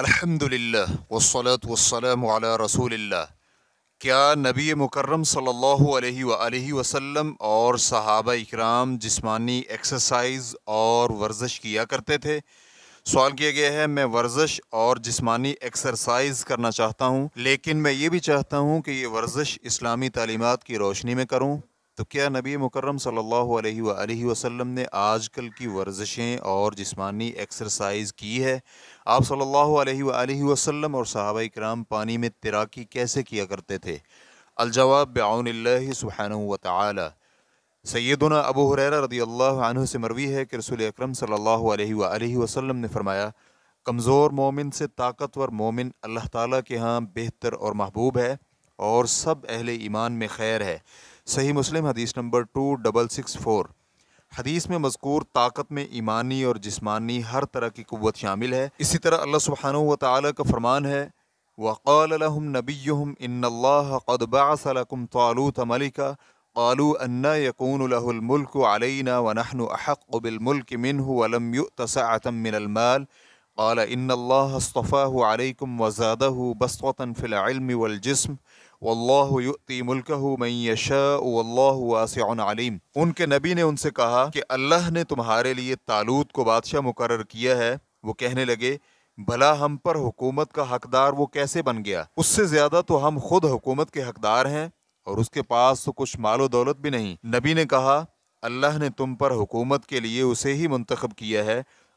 अल्हम्दुलिल्लाह वस्सलात वस्सलाम अला रसूलिल्लाह क्या नबी मुकर्रम सल्लल्लाहु अलैहि वसल्लम और सहाबा इकराम जिस्मानी एक्सरसाइज और वर्जिश किया करते थे सवाल किया गया है मैं वर्जिश और जिस्मानी एक्सरसाइज करना चाहता हूँ लेकिन मैं ये भी चाहता हूँ कि ये वर्जिश इस्लामी तालीमत की रोशनी में करूँ तो क्या नबी मुकरम सल्लल्लाहु अलैहि वसल्लम ने आजकल की वर्जिशें और जिस्मानी एक्सरसाइज की है आप सल्लल्लाहु अलैहि वसल्लम और सहाबा कराम पानी में तैराकी कैसे किया करते थे अलजवाब बाउन सुबहान वाली अबू हुरैरा रदी से मरवी है कि रसूल अक्रम सल्लल्लाहु अलैहि वसल्लम ने फ़रमाया कमज़ोर मोमिन से ताकतवर मोमिन अल्लाह ताला के यहाँ बेहतर और महबूब है और सब अहल ईमान में खैर है सही मुस्लिम हदीस number two double six four हदीस में मजकूर ताकत में ईमानी और जिसमानी हर तरह की क़वत शामिल है इसी तरह अल्लाह सुबहान ताली का फरमान है वक़ालहम नबीम इनबासलकुम तालूत मलिका कालू अन्ना यकूनमुल्क अलैना वल्लाती मुल्कहु वासिम उनके नबी ने उनसे कहा कि अल्लाह ने तुम्हारे लिए तालूत को बादशाह मुकर किया है वो कहने लगे भला हम पर हुकूमत का हकदार वो कैसे बन गया उससे ज़्यादा तो हम खुद हुकूमत के हकदार हैं और उसके पास तो कुछ मालो दौलत भी नहीं नबी ने कहा अल्लाह ने तुम पर हुकूमत के लिए उसे ही मंतखब किया है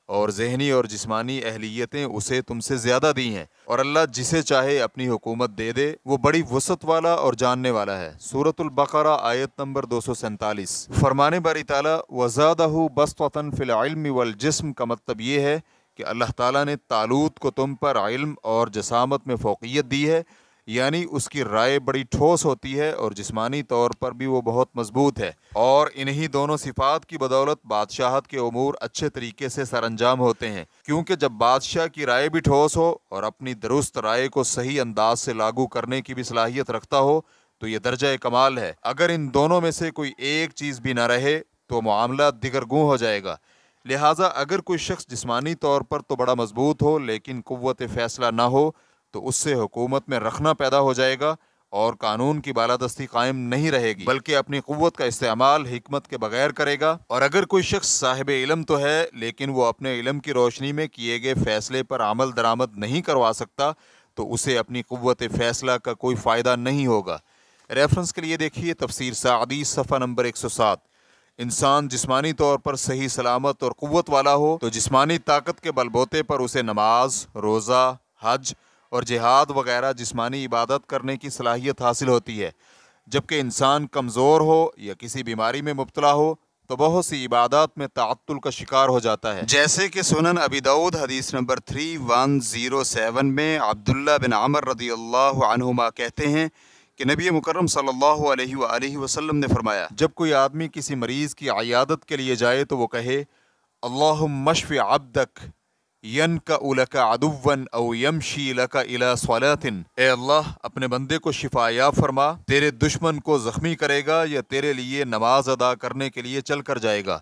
और जहनी और जिस्मानी अहलियतें उसे तुमसे ज़्यादा दी हैं और अल्लाह जिसे चाहे अपनी हुकूमत दे दे वो बड़ी वसत वाला और जानने वाला है सूरतुल्बकरा आयत नंबर दो सौ सैंतालीस फरमान बारी ताली बस वतन फ़िलम वजस्म का मतलब ये है कि अल्लाह ताली ने तालूत को तुम पर इल्म और जसामत में फ़ोकियत दी है यानी उसकी राय बड़ी ठोस होती है और जिस्मानी तौर पर भी वो बहुत मजबूत है और इन्हीं दोनों सिफात की बदौलत बादशाहत के अमूर अच्छे तरीके से सरंजाम होते हैं क्योंकि जब बादशाह की राय भी ठोस हो और अपनी दुरुस्त राय को सही अंदाज से लागू करने की भी सलाहियत रखता हो तो ये दर्जा कमाल है अगर इन दोनों में से कोई एक चीज़ भी ना रहे तो मामला दिगरगू हो जाएगा लिहाजा अगर कोई शख्स जिस्मानी तौर पर तो बड़ा मजबूत हो लेकिन कुत फ़ैसला ना हो तो उससे हुकूमत में रखना पैदा हो जाएगा और कानून की बालादस्ती कायम नहीं रहेगी बल्कि अपनी क़वत का इस्तेमाल हमत के बगैर करेगा और अगर कोई शख्स साहिब इलम तो है लेकिन वो अपने इलम की रोशनी में किए गए फैसले पर अमल दरामद नहीं करवा सकता तो उसे अपनी क़वत फ़ैसला का कोई फ़ायदा नहीं होगा रेफरेंस के लिए देखिए तफसीर सादी सफ़ा नंबर एक सौ सात इंसान जिसमानी तौर पर सही सलामत और क़वत वाला हो तो जिसमानी ताकत के बलबोते पर उसे नमाज रोज़ा हज और जिहाद वगैरह जिस्मानी इबादत करने की सलाहियत हासिल होती है जबकि इंसान कमज़ोर हो या किसी बीमारी में मुबतला हो तो बहुत सी इबादत में तातुल का शिकार हो जाता है जैसे कि सुनन अबी दाऊद हदीस number three one zero seven में अब्दुल्ला बिन आमर रदी अल्लाहुमा कहते हैं कि नबी मुकरम सल्लल्लाहु अलैहि वसल्लम ने फरमाया जब कोई आदमी किसी मरीज़ की आयादत के लिए जाए तो वो कहे अल्लाह मशफ़ आबदक अल्लाह अपने बंदे को शिफाया फरमा तेरे दुश्मन को ज़ख्मी करेगा या तेरे लिए नमाज अदा करने के लिए चल कर जाएगा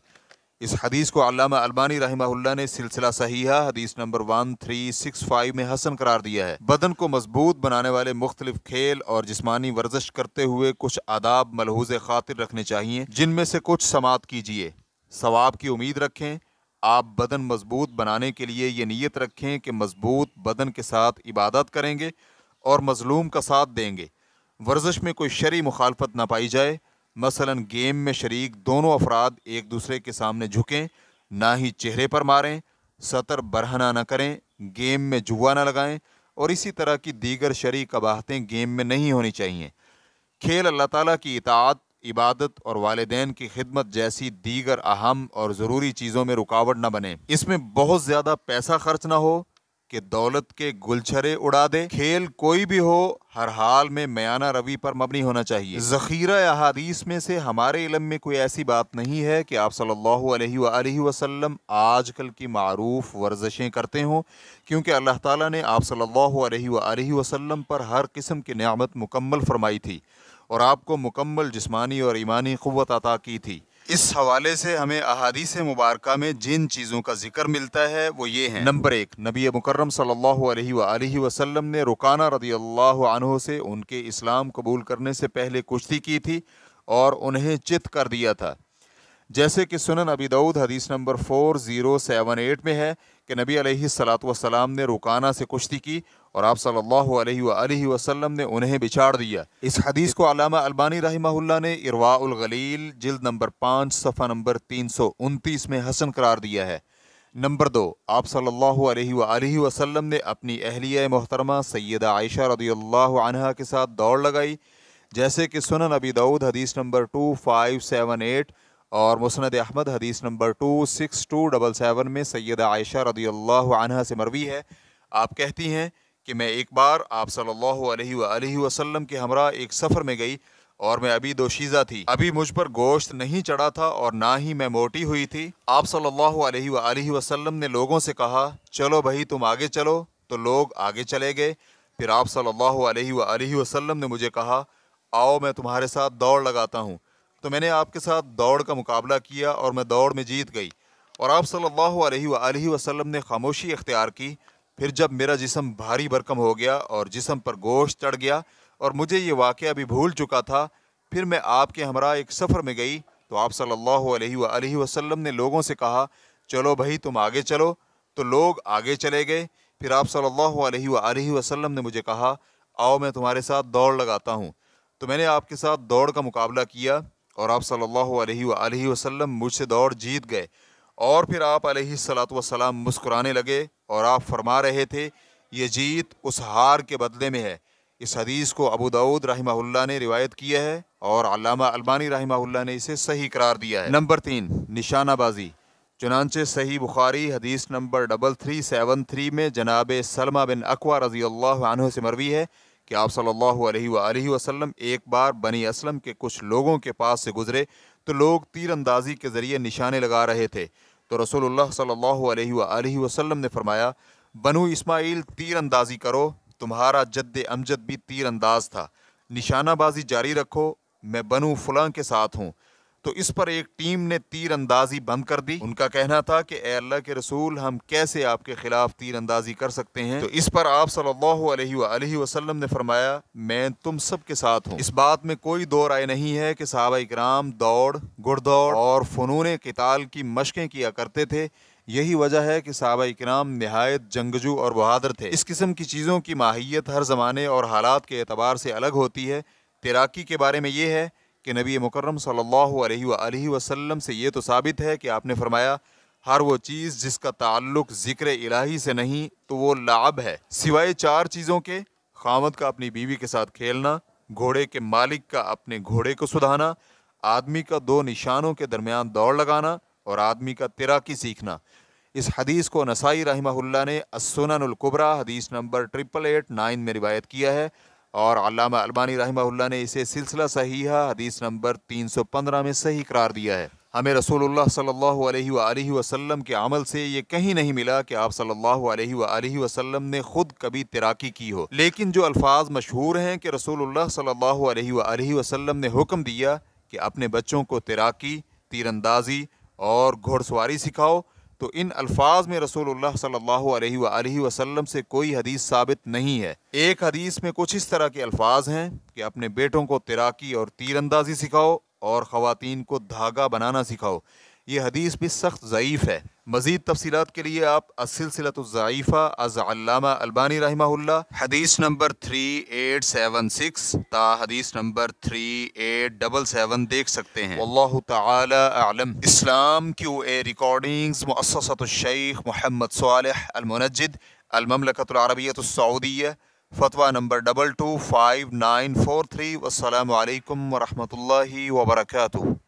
इस हदीस को अलामा अलबानी रहमा ने सिलसिला सहीहा हदीस number one three six five में हसन करार दिया है बदन को मजबूत बनाने वाले मुख्तलिफ खेल और जिसमानी वर्जिश करते हुए कुछ आदाब मलहूज खातिर रखने चाहिए जिनमें से कुछ समात कीजिए सवाब की उम्मीद रखें आप बदन मजबूत बनाने के लिए ये नीयत रखें कि मजबूत बदन के साथ इबादत करेंगे और मज़लूम का साथ देंगे वर्जिश में कोई शरी मुखालफत ना पाई जाए मसलन गेम में शरीक दोनों अफराद एक दूसरे के सामने झुकें ना ही चेहरे पर मारें सतर बरहना ना करें गेम में जुआ ना लगाएं और इसी तरह की दीगर शरी कबाहतें गेम में नहीं होनी चाहिए खेल अल्लाह ताला की इतात इबादत और वालदेन की खिदमत जैसी दीगर अहम और ज़रूरी चीज़ों में रुकावट ना बने इसमें बहुत ज़्यादा पैसा खर्च ना हो कि दौलत के गुलछरे उड़ा दे खेल कोई भी हो हर हाल में मयाना रवि पर मबनी होना चाहिए जखीरा अहादीस में से हमारे इलम में कोई ऐसी बात नहीं है कि आप सल्लल्लाहु अलैहि वसल्लम आजकल की मरूफ वर्जिशें करते हों क्योंकि अल्लाह ताला ने आप सल्लल्लाहु अलैहि वसल्लम पर हर किस्म की नियामत मुकम्मल फरमाई थी और आपको मुकम्मल जिस्मानी और ईमानी क़वत अता की थी इस हवाले से हमें अहादीस मुबारक में जिन चीज़ों का जिक्र मिलता है वो ये हैं नंबर एक नबी मुकर्रम सल्लल्लाहु अलैहि वसल्लम ने रुकाना रदी अल्लाह से उनके इस्लाम कबूल करने से पहले कुश्ती की थी और उन्हें चित कर दिया था जैसे कि सुनन अबी दाऊद हदीस number four zero seven eight में है कि नबी सलात वसलाम ने रुकाना से कुश्ती की और आप सल्लल्लाहु अलैहि वसल्लम ने उन्हें बिछाड़ दिया इस हदीस को अलामा अलबानी रहमहुल्ला ने इरवाउल गलील जिल्द नंबर पाँच सफ़ा नंबर तीन सौ उनतीस में हसन करार दिया है नंबर दो आप सल्लल्लाहु अलैहि वसल्लम ने अपनी अहलिया मोहतरमा सैदा आयशा रदी अनहा के साथ दौड़ लगाई जैसे कि सुनन अबी दाऊद हदीस number two five seven eight और मुसनद अहमद हदीस number two six two double seven में सैदा आयशा रदी अनहा से मरवी है आप कहती हैं कि मैं एक बार आप सल्लल्लाहु अलैहि वसल्लम के हमरा एक सफ़र में गई और मैं अभी दोशीज़ा थी अभी मुझ पर गोश्त नहीं चढ़ा था और ना ही मैं मोटी हुई थी आप सल्लल्लाहु अलैहि वसल्लम ने लोगों से कहा चलो भाई तुम आगे चलो तो लोग आगे चले गए फिर आप सल्लल्लाहु अलैहि वसल्लम ने मुझे कहा आओ मैं तुम्हारे साथ दौड़ लगाता हूँ तो मैंने आपके साथ दौड़ का मुकाबला किया और मैं दौड़ में जीत गई और आप सल्लल्लाहु अलैहि वसल्लम ने खामोशी इख्तियार की फिर जब मेरा जिसम भारी भरकम हो गया और जिसम पर गोश्त चढ़ गया और मुझे ये वाक़ भी भूल चुका था फिर मैं आपके हमरा एक सफ़र में गई तो आप सल्लल्लाहु अलैहि वसल्लम ने लोगों से कहा चलो भाई तुम आगे चलो तो लोग आगे चले गए फिर आप सल्लल्लाहु अलैहि वसल्लम ने मुझे कहा आओ मैं तुम्हारे साथ दौड़ लगाता हूँ तो मैंने आपके साथ दौड़ का मुकाबला किया और आप सल्लल्लाहु अलैहि वसल्लम मुझसे दौड़ जीत गए और फिर आप सलात वसलाम मुस्कुराने लगे और आप फरमा रहे थे ये जीत उस हार के बदले में है इस हदीस को अबू दाऊद रही ने रिवायत किया है और अलामा अलमानी रही ने इसे सही करार दिया है नंबर तीन निशानाबाजी चुनानचे सही बुखारी हदीस number double three seven three में जनाब सलमा बिन अकवा रजी अल्लाह से मरवी है कि आप सल्लल्लाहु अलैहि सल्ह वसल्लम एक बार बनी असलम के कुछ लोगों के पास से गुजरे तो लोग तीरंदाजी के ज़रिए निशाने लगा रहे थे तो रसोल्ला सल्ला ने फरमाया बनु इसमाइल तीर अंदाजी करो तुम्हारा जद्द अमजद भी तीर अंदाज था निशानाबाजी जारी रखो मैं बनु फलां के साथ हूँ तो इस पर एक टीम ने तीर अंदाजी बंद कर दी उनका कहना था कि अल्लाह के रसूल हम कैसे आपके खिलाफ अंदाजी कर सकते हैं तो इस पर आप सल्लल्लाहु अलैहि वसल्लम ने फरमाया मैं तुम सब के साथ हूँ इस बात में कोई दो राय नहीं है कि सहाबा इकराम दौड़ दौड़ और फ़नून किताल की मशक़ें किया करते थे यही वजह है कि साहबा इकराम नहायत जंगजू और बहादुर थे इस किस्म की चीज़ों की माहियत हर ज़माने और हालात के एतबार से अलग होती है तैराकी के बारे में ये है कि नबी मुकर्रम सल्लल्लाहु अलैहि वसल्लम से ये तो साबित है कि आपने फरमाया हर वो चीज़ जिसका ताल्लुक ज़िक्र इलाही से नहीं तो वो लाभ है सिवाय चार चीज़ों के खामत का अपनी बीवी के साथ खेलना घोड़े के मालिक का अपने घोड़े को सुधाना आदमी का दो निशानों के दरमियान दौड़ लगाना और आदमी का तैराकी सीखना इस हदीस को नसाई रहमहुल्ला ने असुनकुबरा हदीस नंबर ट्रिपल एट नाइन में रिवायत किया है और अलामा अलबानी रहमा ने इसे सिलसिला सही हदीस नंबर 315 में सही करार दिया है हमें रसूलुल्लाह सल्लल्लाहु अलैहि वसल्लम के अमल से ये कहीं नहीं मिला कि आप सल्लल्लाहु अलैहि वसल्लम ने ख़ुद कभी तैराकी की हो लेकिन जो अल्फाज मशहूर हैं कि रसूलुल्लाह सल्लल्लाहु अलैहि वसल्लम ने हुक्म दिया कि अपने बच्चों को तैराकी तीरंदाजी और घोड़सवारी सिखाओ तो इन अल्फाज में रसूल सल्ह वसम से कोई हदीस साबित नहीं है एक हदीस में कुछ इस तरह के अल्फाज हैं कि अपने बेटों को तैराकी और तीरंदाजी सिखाओ और ख़वातीन को धागा बनाना सिखाओ ये हदीस भी सख्त ज़यीफ़ है मज़ीद तफसीत के लिए आप असिलसिलतफ़ा अज़ामा अलबानी रहमा हदीस number three eight seven six ता हदीस number three eight double seven देख सकते हैं अल्लाह तलम इस्लाम क्यू ए रिकॉर्डिंग्स मुससतशेख मोहम्मद सालह अलमनजद अलममलकतरबियतसऊदिया फतवा number double two five nine four three वालकम वरहमल वर्का